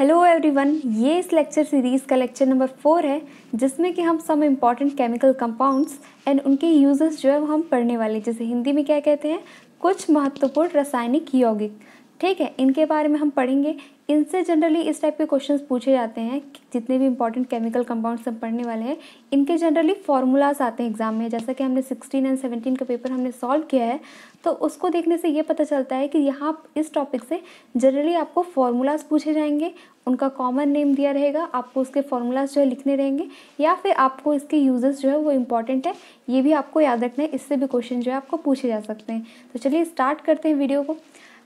Hello everyone ये इस lecture series का लेक्चर नंबर फोर है जिसमें कि हम some important chemical compounds and उनके यूजेस जो है वो हम पढ़ने वाले जैसे हिंदी में क्या कहते हैं कुछ महत्वपूर्ण रासायनिक यौगिक ठीक है इनके बारे में हम पढ़ेंगे इनसे जनरली इस टाइप के क्वेश्चन पूछे जाते हैं जितने भी इंपॉर्टेंट केमिकल कंपाउंड्स हम पढ़ने वाले हैं इनके जनरली फार्मूलाज आते हैं एग्जाम में जैसा कि हमने सिक्सटीन एंड सेवनटीन का पेपर हमने सॉल्व किया है तो उसको देखने से ये पता चलता है कि यहाँ इस टॉपिक से जनरली आपको फार्मूलाज पूछे जाएंगे उनका कॉमन नेम दिया रहेगा आपको उसके फार्मूलाज जो है लिखने रहेंगे या फिर आपको इसके यूजेस जो है वो इम्पॉर्टेंट है ये भी आपको याद रखना है इससे भी क्वेश्चन जो है आपको पूछे जा सकते हैं तो चलिए स्टार्ट करते हैं वीडियो को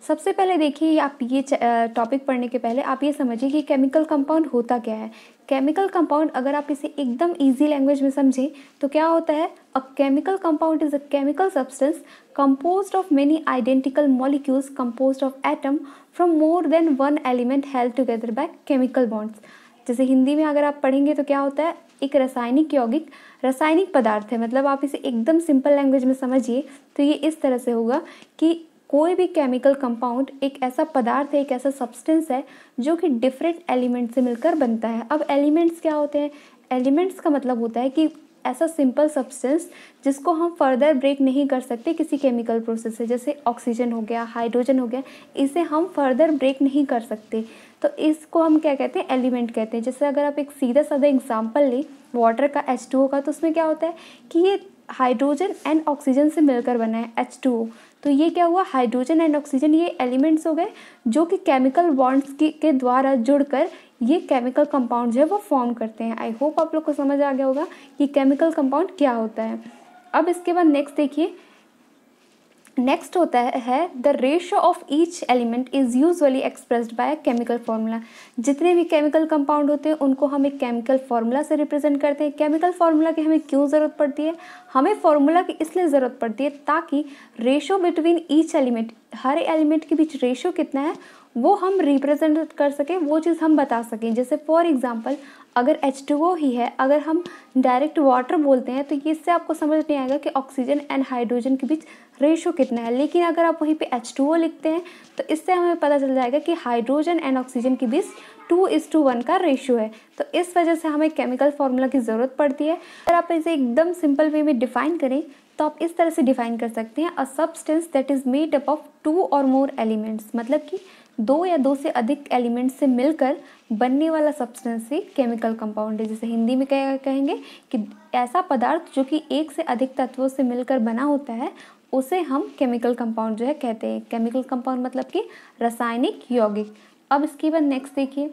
सबसे पहले देखिए आप ये टॉपिक पढ़ने के पहले आप ये समझिए कि केमिकल कंपाउंड होता क्या है केमिकल कंपाउंड अगर आप इसे एकदम इजी लैंग्वेज में समझें तो क्या होता है a chemical compound is a chemical substance compose of many identical molecules compose of atom from more than one element help together by chemical bonds जैसे हिंदी में अगर आप पढ़ेंगे तो क्या होता है एक रासायनिक यौगिक रासायनिक पदार्थ है मतलब आप इसे एकदम सिंपल लैंग्वेज में समझिए तो ये इस तरह से होगा कि कोई भी केमिकल कंपाउंड एक ऐसा पदार्थ है एक ऐसा सब्सटेंस है जो कि डिफरेंट एलिमेंट से मिलकर बनता है अब एलिमेंट्स क्या होते हैं एलिमेंट्स का मतलब होता है कि ऐसा सिंपल सब्सटेंस जिसको हम फर्दर ब्रेक नहीं कर सकते किसी केमिकल प्रोसेस से जैसे ऑक्सीजन हो गया हाइड्रोजन हो गया इसे हम फर्दर ब्रेक नहीं कर सकते तो इसको हम क्या कहते हैं एलिमेंट कहते हैं जैसे अगर आप एक सीधा साधा एग्जाम्पल लें वाटर का एच का तो उसमें क्या होता है कि ये हाइड्रोजन एंड ऑक्सीजन से मिलकर बना है एच तो ये क्या हुआ हाइड्रोजन एंड ऑक्सीजन ये एलिमेंट्स हो गए जो कि केमिकल बॉन्ड्स के द्वारा जुड़कर ये केमिकल कंपाउंड जो है वो फॉर्म करते हैं आई होप आप लोग को समझ आ गया होगा कि केमिकल कंपाउंड क्या होता है अब इसके बाद नेक्स्ट देखिए नेक्स्ट होता है the ratio of each element is usually expressed by chemical formula जितने भी केमिकल कंपाउंड होते हैं उनको हम एक केमिकल फार्मूला से रिप्रेजेंट करते हैं केमिकल फार्मूला की हमें क्यों ज़रूरत पड़ती है हमें फार्मूला की इसलिए ज़रूरत पड़ती है ताकि रेशो बिटवीन ईच एलिमेंट हर एलिमेंट के बीच रेशो कितना है वो हम रिप्रेजेंट कर सकें वो चीज़ हम बता सकें जैसे फॉर एग्ज़ाम्पल अगर एच ही है अगर हम डायरेक्ट वाटर बोलते हैं तो इससे आपको समझ नहीं आएगा कि ऑक्सीजन एंड हाइड्रोजन के बीच रेशो कितना है लेकिन अगर आप वहीं पे एच टू ओ लिखते हैं तो इससे हमें पता चल जाएगा कि हाइड्रोजन एंड ऑक्सीजन के बीच टू इज़ टू वन का रेशियो है तो इस वजह से हमें केमिकल फार्मूला की ज़रूरत पड़ती है अगर आप इसे एकदम सिंपल वे में डिफ़ाइन करें तो आप इस तरह से डिफ़ाइन कर सकते हैं a substance that is made up of two और मोर एलिमेंट्स मतलब कि दो या दो से अधिक एलिमेंट से मिलकर बनने वाला सब्सटेंस ही केमिकल कंपाउंड है जैसे हिंदी में कह, कहेंगे कि ऐसा पदार्थ जो कि एक से अधिक तत्वों से मिलकर बना होता है उसे हम केमिकल कंपाउंड जो है कहते हैं केमिकल कंपाउंड मतलब कि रासायनिक यौगिक अब इसके बाद नेक्स्ट देखिए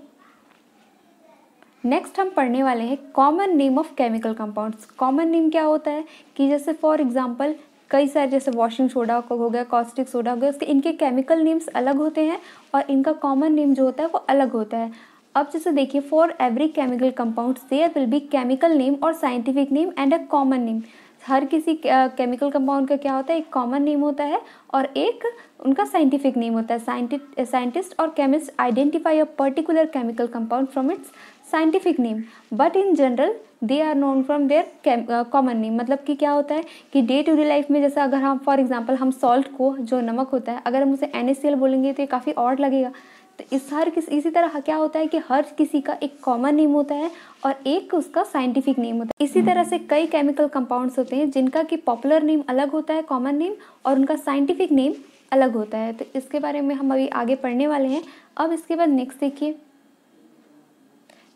नेक्स्ट हम पढ़ने वाले हैं common name of chemical compounds common name क्या होता है कि जैसे फॉर एग्जांपल कई सारे जैसे वॉशिंग सोडा हो गया कॉस्टिक सोडा हो गया उसके इनके केमिकल नेम्स अलग होते हैं और इनका कॉमन नेम जो होता है वो अलग होता है अब जैसे देखिए for every chemical compounds there will be chemical name और scientific name and a common name हर किसी केमिकल कंपाउंड का क्या होता है एक कॉमन नेम होता है और एक उनका साइंटिफिक नेम होता है साइंटिस्ट और chemist identify a particular chemical compound from its scientific name but in general they are known from their common name मतलब कि क्या होता है कि डे टू डे लाइफ में जैसा अगर हम फॉर एग्जाम्पल हम सॉल्ट को जो नमक होता है अगर हम उसे एन बोलेंगे तो ये काफ़ी और लगेगा तो इस हर किस इसी तरह क्या होता है कि हर किसी का एक कॉमन नेम होता है और एक उसका साइंटिफिक नेम होता है इसी तरह से हम्म। कई केमिकल कंपाउंड्स होते हैं जिनका कि पॉपुलर नेम अलग होता है कॉमन नेम और उनका साइंटिफिक नेम अलग होता है तो इसके बारे में हम अभी आगे पढ़ने वाले हैं अब इसके बाद नेक्स्ट देखिए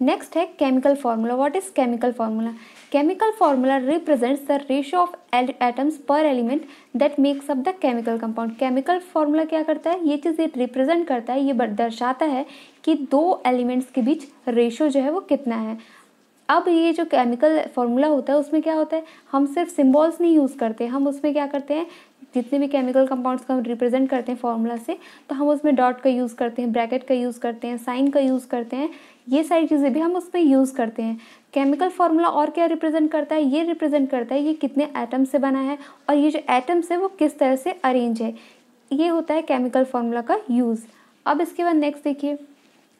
नेक्स्ट है chemical formula what is chemical formula chemical formula represents the ratio of atoms per element that makes up the chemical compound chemical formula क्या करता है ये चीज़ ये रिप्रेजेंट करता है ये दर्शाता है कि दो एलिमेंट्स के बीच रेशियो जो है वो कितना है अब ये जो केमिकल फार्मूला होता है उसमें क्या होता है हम सिर्फ सिम्बॉल्स नहीं यूज़ करते हम उसमें क्या करते हैं जितने भी केमिकल कंपाउंड्स को हम रिप्रेजेंट करते हैं फार्मूला से तो हम उसमें डॉट का यूज़ करते हैं ब्रैकेट का यूज़ करते हैं साइन का यूज़ करते हैं ये सारी चीज़ें भी हम उसमें यूज़ करते हैं केमिकल फार्मूला और क्या रिप्रेजेंट करता है ये रिप्रेजेंट करता है ये कितने एटम से बना है और ये जो एटम्स है वो किस तरह से अरेंज है ये होता है केमिकल फार्मूला का यूज़ अब इसके बाद नेक्स्ट देखिए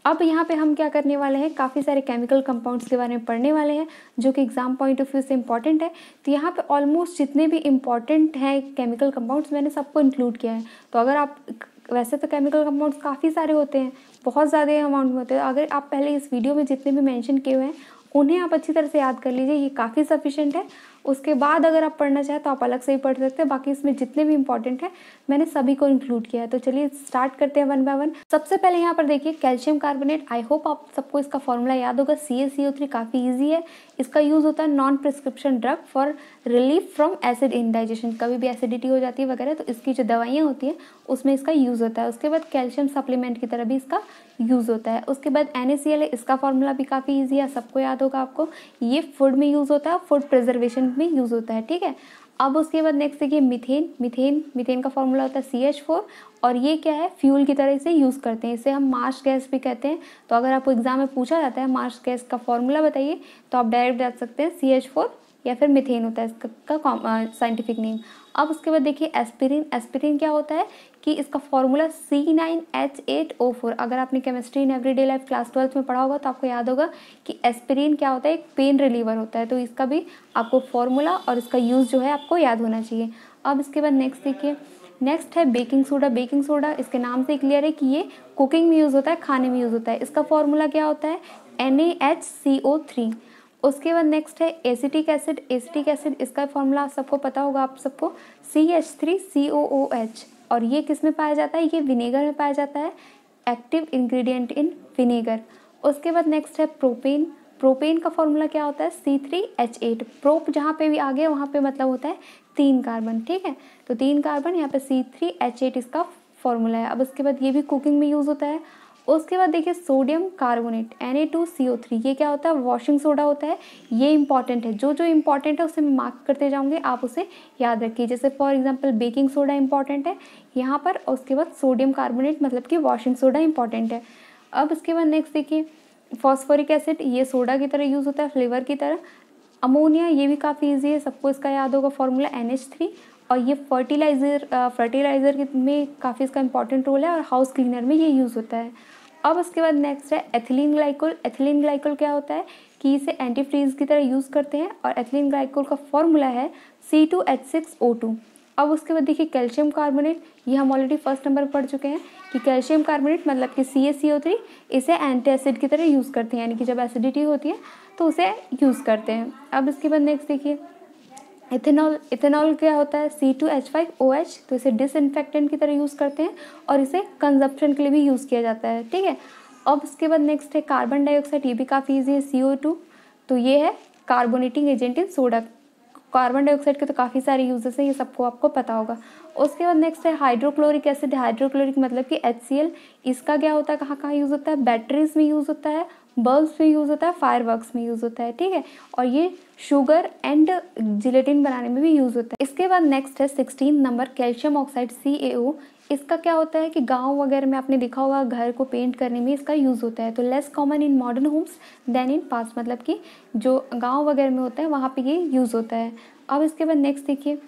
अब यहाँ पे हम क्या करने वाले हैं काफ़ी सारे केमिकल कंपाउंड्स के बारे में पढ़ने वाले हैं जो कि एग्ज़ाम पॉइंट ऑफ व्यू से इंपॉर्टेंट है तो यहाँ पे ऑलमोस्ट जितने भी इंपॉर्टेंट हैं केमिकल कंपाउंड्स मैंने सबको इंक्लूड किया है तो अगर आप वैसे तो केमिकल कंपाउंड्स काफ़ी सारे होते हैं बहुत ज़्यादा अमाउंट में होते हैं अगर आप पहले इस वीडियो में जितने भी मैंशन किए हुए हैं उन्हें आप अच्छी तरह से याद कर लीजिए ये काफ़ी सफिशेंट है उसके बाद अगर आप पढ़ना चाहें तो आप अलग से ही पढ़ सकते हैं बाकी इसमें जितने भी इंपॉर्टेंट है मैंने सभी को इंक्लूड किया है तो चलिए स्टार्ट करते हैं वन बाय वन सबसे पहले यहाँ पर देखिए कैल्शियम कार्बोनेट आई होप आप सबको इसका फॉर्मूला याद होगा C S C O three काफ़ी ईजी है इसका यूज़ होता है non prescription drug for relief from acid indigestion कभी भी एसिडिटी हो जाती है वगैरह तो इसकी जो दवाइयाँ होती हैं उसमें इसका यूज़ होता है उसके बाद कैल्शियम सप्लीमेंट की तरह भी इसका यूज़ होता है उसके बाद एन इसका फॉर्मूला भी काफ़ी ईजी है सबको याद होगा आपको ये फूड में यूज़ होता है फूड प्रिजर्वेशन प्लांट में यूज़ होता है ठीक है अब उसके बाद नेक्स्ट देखिए मिथेन मिथेन मिथेन का फॉर्मूला होता है सी एच फोर और ये क्या है फ्यूल की तरह इसे यूज़ करते हैं इसे हम मार्श गैस भी कहते हैं तो अगर आपको एग्जाम में पूछा जाता है मार्श गैस का फॉर्मूला बताइए तो आप डायरेक्ट जा सकते हैं सी एच फोर या फिर मिथेन होता है इसका साइंटिफिक नेम अब उसके बाद देखिए एस्पिरिन एस्पिरिन क्या होता है कि इसका formula C nine H eight O four अगर आपने chemistry in everyday life class twelfth में पढ़ा होगा तो आपको याद होगा कि एस्पिरिन क्या होता है एक पेन रिलीवर होता है तो इसका भी आपको फॉर्मूला और इसका यूज़ जो है आपको याद होना चाहिए अब इसके बाद नेक्स्ट देखिए नेक्स्ट है बेकिंग सोडा बेकिंग सोडा इसके नाम से क्लियर है कि ये कुकिंग में यूज़ होता है खाने में यूज़ होता है इसका फॉर्मूला क्या होता है N A H C O three उसके बाद नेक्स्ट है एसिटिक एसिड एसिटिक एसिड इसका फॉर्मूला सबको पता होगा आप सबको C H three C O O H और ये किस में पाया जाता है ये विनेगर में पाया जाता है एक्टिव इंग्रेडिएंट इन विनेगर उसके बाद नेक्स्ट है प्रोपेन प्रोपेन का फॉर्मूला क्या होता है C three H eight prop जहाँ पे भी आ गया वहाँ पे मतलब होता है तीन कार्बन ठीक है तो तीन कार्बन यहाँ पे सी थ्री एच एट इसका फॉर्मूला है अब उसके बाद ये भी कुकिंग में यूज़ होता है उसके बाद देखिए सोडियम कार्बोनेट एन ये क्या होता है वॉशिंग सोडा होता है ये इंपॉर्टेंट है जो जो इंपॉर्टेंट है उसे मैं मार्क करते जाऊँगी आप उसे याद रखिए जैसे for example baking soda important है यहाँ पर उसके बाद सोडियम कार्बोनेट मतलब कि वॉशिंग सोडा इंपॉर्टेंट है अब इसके बाद नेक्स्ट देखिए फॉस्फोरिक एसिड ये सोडा की तरह यूज़ होता है फ्लेवर की तरह अमोनिया ये भी काफ़ी ईजी है सबको इसका याद होगा फॉर्मूला एन और ये फर्टिलाइज़र फर्टिलाइज़र में काफ़ी इसका इंपॉर्टेंट रोल है और हाउस क्लीनर में ये यूज़ होता है अब उसके बाद नेक्स्ट है एथिलीन ग्लाइकोल एथिलीन ग्लाइकोल क्या होता है कि इसे एंटी फ्रीज की तरह यूज़ करते हैं और एथिलीन ग्लाइकोल का फॉर्मूला है C two H six O two अब उसके बाद देखिए कैल्शियम कार्बोनेट ये हम ऑलरेडी फर्स्ट नंबर पढ़ चुके हैं कि कैल्शियम कार्बोनेट मतलब कि C S C O three इसे एंटी एसिड की तरह यूज़ करते हैं यानी कि जब एसिडिटी होती है तो उसे यूज़ करते हैं अब इसके बाद नेक्स्ट देखिए इथेनॉल इथेनॉल क्या होता है C two H five O H तो इसे डिसइनफेक्टेंट की तरह यूज़ करते हैं और इसे कंजप्शन के लिए भी यूज़ किया जाता है ठीक है अब इसके बाद नेक्स्ट है कार्बन डाइऑक्साइड ये भी काफ़ी ईजी है सी ओ टू तो ये है carbonating agent in soda carbon dioxide के तो काफ़ी सारे यूजेस हैं ये सबको आपको पता होगा उसके बाद नेक्स्ट है हाइड्रोक्लोरिक एसिड हाइड्रोक्लोरिक मतलब कि एच इसका क्या होता है कहाँ कहाँ यूज़ होता है बैटरीज में यूज़ होता है बल्ब्स में यूज़ होता है फायर वर्कस में यूज़ होता है ठीक है और ये शुगर एंड जिलेटिन बनाने में भी यूज़ होता है इसके बाद नेक्स्ट है sixteen number calcium oxide C इसका क्या होता है कि गांव वगैरह में आपने देखा होगा घर को पेंट करने में इसका यूज़ होता है तो less common in modern homes than in past मतलब कि जो गांव वगैरह में होता है वहाँ पे ये यूज़ होता है अब इसके बाद नेक्स्ट देखिए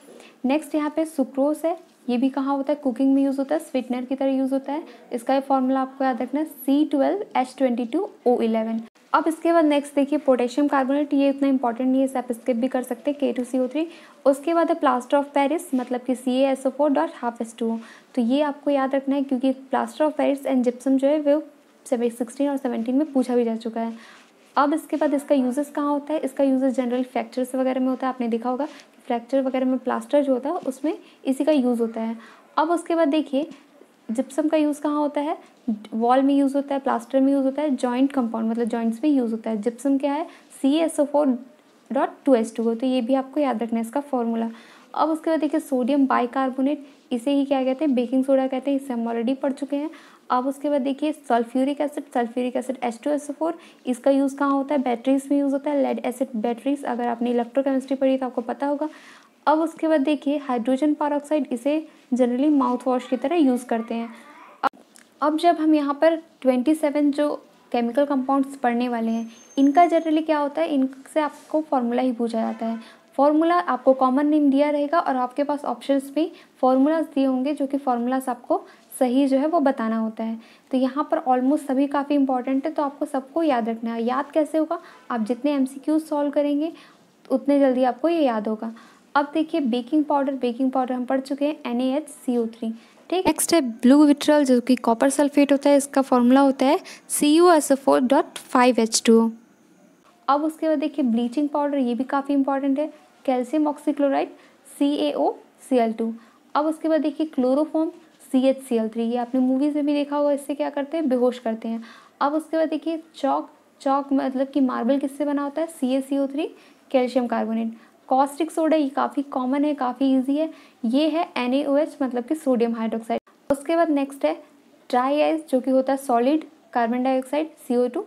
नेक्स्ट यहाँ पे सुक्रोस है ये भी कहाँ होता है कुकिंग में यूज़ होता है स्वीटनर की तरह यूज़ होता है इसका फॉर्मूला आपको याद रखना है C twelve H twenty two O eleven अब इसके बाद नेक्स्ट देखिए पोटेशियम कार्बोनेट ये इतना इंपॉर्टेंट नहीं है इसे आप स्किप भी कर सकते हैं के टू सी ओ थ्री उसके बाद है प्लास्टर ऑफ पेरिस मतलब कि C S O four dot half S two तो ये आपको याद रखना है क्योंकि plaster of Paris and gypsum जो है वो सिक्सटीन और सेवनटीन में पूछा भी जा चुका है अब इसके बाद इसका यूजेस कहाँ होता है इसका यूजेस जनरल फ्रैक्चर्स वगैरह में होता है आपने देखा होगा फ्रैक्चर वगैरह में प्लास्टर जो होता है उसमें इसी का यूज़ होता है अब उसके बाद देखिए जिप्सम का यूज़ कहाँ होता है वॉल में यूज़ होता है प्लास्टर में यूज़ होता है जॉइंट कंपाउंड मतलब जॉइंट्स में यूज़ होता है जिप्सम क्या है C S O four dot two S two तो ये भी आपको याद रखना है इसका फॉर्मूला अब उसके बाद देखिए सोडियम बाइकार्बोनेट इसे ही क्या कहते हैं बेकिंग सोडा कहते हैं इसे हम ऑलरेडी पढ़ चुके हैं अब उसके बाद देखिए sulphuric acid sulphuric acid H two S four इसका यूज़ कहाँ होता है बैटरीज में यूज़ होता है लेड एसिड बैटरीज अगर आपने इलेक्ट्रोकेमिस्ट्री पढ़ी तो आपको पता होगा अब उसके बाद देखिए हाइड्रोजन पारऑक्साइड इसे जनरली माउथ वॉश की तरह यूज़ करते हैं अब जब हम यहाँ पर ट्वेंटी सेवन जो केमिकल कंपाउंड्स पढ़ने वाले हैं इनका जनरली क्या होता है इनसे आपको फार्मूला ही पूछा जाता है फॉर्मूला आपको कॉमन नेम दिया रहेगा और आपके पास ऑप्शंस भी फार्मूलाज दिए होंगे जो कि फार्मूलाज आपको सही जो है वो बताना होता है तो यहाँ पर ऑलमोस्ट सभी काफ़ी इंपॉर्टेंट है तो आपको सबको याद रखना है याद कैसे होगा आप जितने एम सॉल्व करेंगे उतने जल्दी आपको ये याद होगा अब देखिए बेकिंग पाउडर बेकिंग पाउडर हम पढ़ चुके हैं N A H C O three ठीक नेक्स्ट है ब्लू विट्रल जो कि कॉपर सल्फेट होता है इसका फॉर्मूला होता है C U S O dot five H two अब उसके बाद देखिए ब्लीचिंग पाउडर ये भी काफ़ी इंपॉर्टेंट है calcium oxychloride C A O C L two अब उसके बाद देखिए chloroform C H C L three ये आपने मूवीज़ में भी देखा होगा इससे क्या करते हैं बेहोश करते हैं अब उसके बाद देखिए चौक चौक मतलब कि मार्बल किससे बना होता है C H C O three calcium carbonate caustic soda ये काफ़ी कॉमन है काफ़ी ईजी है ये है एन ए ओ एच मतलब कि सोडियम हाइड्रोक्साइड उसके बाद नेक्स्ट है ड्राई आइस जो कि होता है solid carbon dioxide C O two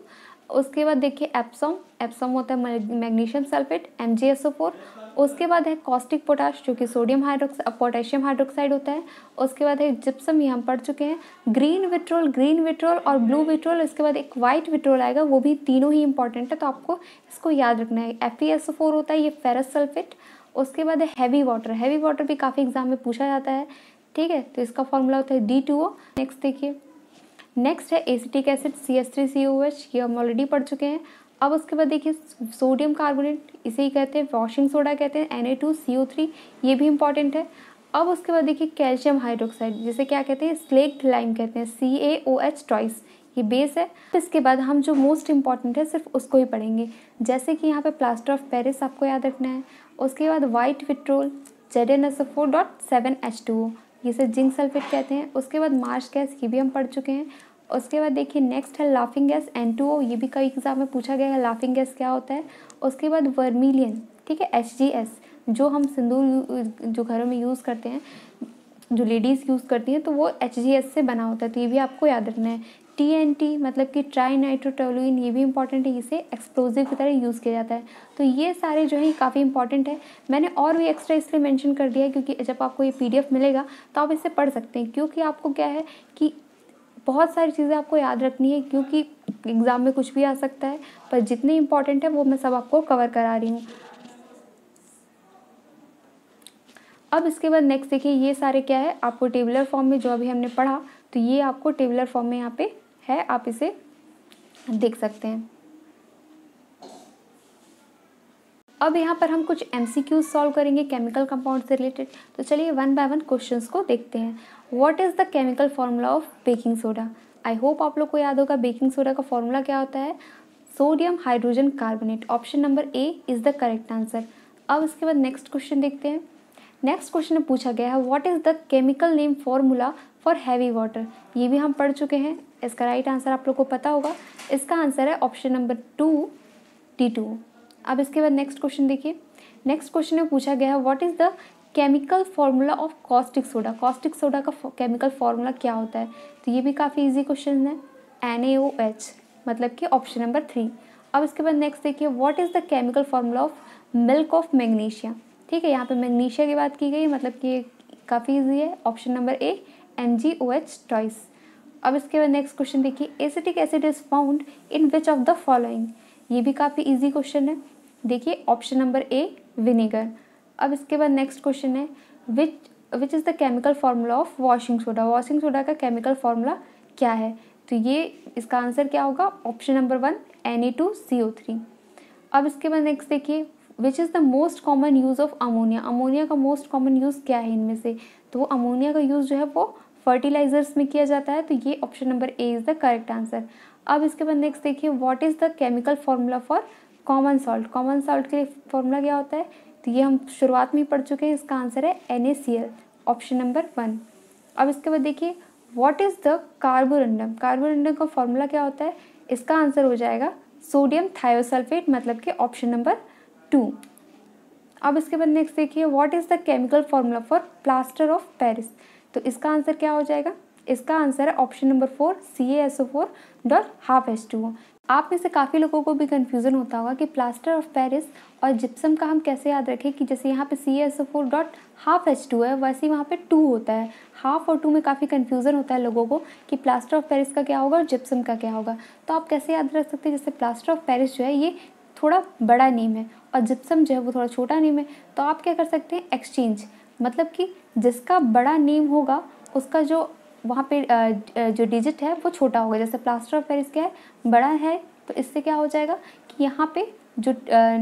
उसके बाद देखिए एप्सॉम एप्सॉम होता है magnesium sulphate M G S O four उसके बाद है कॉस्टिक पोटाश जो कि सोडियम हाइड्रोक्स पोटेशियम हाइड्रोक्साइड होता है उसके बाद है जिप्सम ये हम पढ़ चुके हैं ग्रीन विट्रोल ग्रीन विट्रोल और ब्लू विट्रोल इसके बाद एक वाइट विट्रोल आएगा वो भी तीनों ही इंपॉर्टेंट है तो आपको इसको याद रखना है एफ ई होता है ये फेरस सल्फेट उसके बाद है हैवी वाटर हैवी वाटर भी काफ़ी एग्जाम में पूछा जाता है ठीक है तो इसका फॉर्मूला होता है डी टू ओ नेक्स्ट देखिए नेक्स्ट है acetic acid C S three C O H ये हम ऑलरेडी पढ़ चुके हैं अब उसके बाद देखिए सोडियम कार्बोनेट इसे ही कहते हैं वॉशिंग सोडा कहते हैं N A two C O three ये भी इंपॉर्टेंट है अब उसके बाद देखिए कैल्शियम हाइड्रोक्साइड जिसे क्या कहते हैं स्लेक्ट लाइम कहते हैं C A O H twice ये बेस है तो इसके बाद हम जो मोस्ट इंपॉर्टेंट है सिर्फ उसको ही पढ़ेंगे जैसे कि यहाँ पे प्लास्टर ऑफ पेरिस आपको याद रखना है उसके बाद white vitriol Z N S four dot seven H two O जिसे जिंक सल्फेट कहते हैं उसके बाद मार्श गैस ये भी हम पढ़ चुके हैं उसके बाद देखिए नेक्स्ट है laughing gas N two O ये भी कई एग्ज़ाम में पूछा गया है लाफिंग गैस क्या होता है उसके बाद वर्मिलियन ठीक है एच जी एस जो हम सिंदूर जो घरों में यूज़ करते हैं जो लेडीज़ यूज़ करती हैं तो वो एच जी एस से बना होता है तो ये भी आपको याद रखना है टी एन टी मतलब कि ट्राई नाइट्रोटोलिन ये भी इंपॉर्टेंट है इसे एक्सप्लोजिव की तरह यूज़ किया जाता है तो ये सारे जो है काफ़ी इंपॉर्टेंट है मैंने और भी एक्स्ट्रा इसलिए मेंशन कर दिया है क्योंकि जब आपको ये पीडीएफ मिलेगा तो आप इसे पढ़ सकते हैं क्योंकि आपको क्या है कि बहुत सारी चीज़ें आपको याद रखनी है क्योंकि एग्ज़ाम में कुछ भी आ सकता है पर जितने इम्पॉर्टेंट है वो मैं सब आपको कवर करा रही हूँ अब इसके बाद नेक्स्ट देखिए ये सारे क्या है आपको टेबुलर फॉर्म में जो अभी हमने पढ़ा तो ये आपको टेबुलर फॉर्म में यहाँ पे है आप इसे देख सकते हैं अब यहाँ पर हम कुछ एम सी क्यूज सॉल्व करेंगे केमिकल कंपाउंड से रिलेटेड तो चलिए वन बाय वन क्वेश्चंस को देखते हैं what is the chemical formula of baking soda I hope आप लोग को याद होगा बेकिंग सोडा का फॉर्मूला क्या होता है sodium hydrogen carbonate option number A is the correct answer अब इसके बाद नेक्स्ट क्वेश्चन देखते हैं नेक्स्ट क्वेश्चन में पूछा गया है what is the chemical name formula for heavy water ये भी हम पढ़ चुके हैं इसका राइट आंसर आप लोग को पता होगा इसका आंसर है option number two T two अब इसके बाद नेक्स्ट क्वेश्चन देखिए नेक्स्ट क्वेश्चन में पूछा गया है what is the chemical formula of caustic soda caustic soda का केमिकल फार्मूला क्या होता है तो ये भी काफ़ी इजी क्वेश्चन है एन ए ओ एच मतलब कि ऑप्शन नंबर थ्री अब इसके बाद नेक्स्ट देखिए what is the chemical formula of milk of magnesia ठीक है यहाँ पर मैग्नीशिया की बात की गई मतलब कि काफ़ी ईजी है option number A N G O H twice अब इसके बाद नेक्स्ट क्वेश्चन देखिए acetic acid is found in which of the following ये भी काफ़ी इजी क्वेश्चन है देखिए ऑप्शन नंबर ए विनेगर अब इसके बाद नेक्स्ट क्वेश्चन है which which is the chemical formula of washing soda washing soda का केमिकल फार्मूला क्या है तो ये इसका आंसर क्या होगा option number one N A two C O three अब इसके बाद नेक्स्ट देखिए which is the most common use of ammonia ammonia का मोस्ट कॉमन यूज़ क्या है इनमें से तो अमोनिया का यूज़ जो है वो फर्टिलाइजर्स में किया जाता है तो ये option number A is the correct answer अब इसके बाद नेक्स्ट देखिए what is the chemical formula for common salt common salt के लिए फॉर्मूला क्या होता है तो ये हम शुरुआत में ही पढ़ चुके हैं इसका आंसर है एन ऑप्शन नंबर वन अब इसके बाद देखिए what is the carborundum carborundum का फॉर्मूला क्या होता है इसका आंसर हो जाएगा सोडियम थायोसल्फेट मतलब कि ऑप्शन नंबर टू अब इसके बाद नेक्स्ट देखिए what is the chemical formula for plaster of Paris तो इसका आंसर क्या हो जाएगा इसका आंसर है option number four C S O four dot half S two आप में से काफ़ी लोगों को भी कन्फ्यूज़न होता होगा कि प्लास्टर ऑफ पेरिस और जिप्सम का हम कैसे याद रखें कि जैसे यहाँ पे C S O four dot half H two है वैसे ही वहाँ पे टू होता है हाफ और टू में काफ़ी कन्फ्यूज़न होता है लोगों को कि प्लास्टर ऑफ पेरिस का क्या होगा और जिप्सम का क्या होगा तो आप कैसे याद रख सकते हैं जैसे प्लास्टर ऑफ पेरिस जो है ये थोड़ा बड़ा नेम है और जिप्सम जो है वो थोड़ा छोटा नेम है तो आप क्या कर सकते हैं एक्सचेंज मतलब कि जिसका बड़ा नेम होगा उसका जो वहाँ पे जो डिजिट है वो छोटा होगा जैसे प्लास्टर ऑफ पेरिस क्या है बड़ा है तो इससे क्या हो जाएगा कि यहाँ पे जो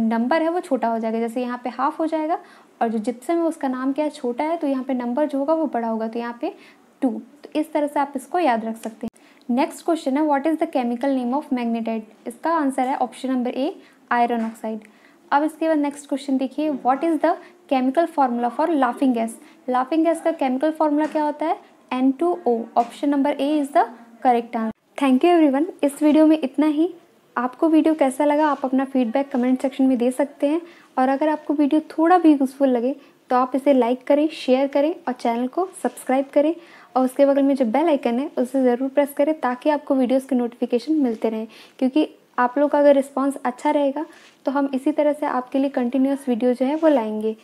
नंबर है वो छोटा हो जाएगा जैसे यहाँ पे हाफ हो जाएगा और जो जिप्सम है उसका नाम क्या है छोटा है तो यहाँ पे नंबर जो होगा वो बड़ा होगा तो यहाँ पे टू तो इस तरह से आप इसको याद रख सकते हैं नेक्स्ट क्वेश्चन है what is the chemical name of magnetite इसका आंसर है option number A iron oxide अब इसके बाद नेक्स्ट क्वेश्चन देखिए what is the chemical formula for laughing gas laughing gas का केमिकल फार्मूला क्या होता है N2O option number A is the correct answer thank you everyone इस वीडियो में इतना ही आपको वीडियो कैसा लगा आप अपना फीडबैक कमेंट सेक्शन में दे सकते हैं और अगर आपको वीडियो थोड़ा भी यूज़फुल लगे तो आप इसे लाइक करें शेयर करें और चैनल को सब्सक्राइब करें और उसके बगल में जो बेल आइकन है उसे ज़रूर प्रेस करें ताकि आपको वीडियोस के नोटिफिकेशन मिलते रहें क्योंकि आप लोग का अगर रिस्पॉन्स अच्छा रहेगा तो हम इसी तरह से आपके लिए कंटिन्यूस वीडियो जो है वो लाएंगे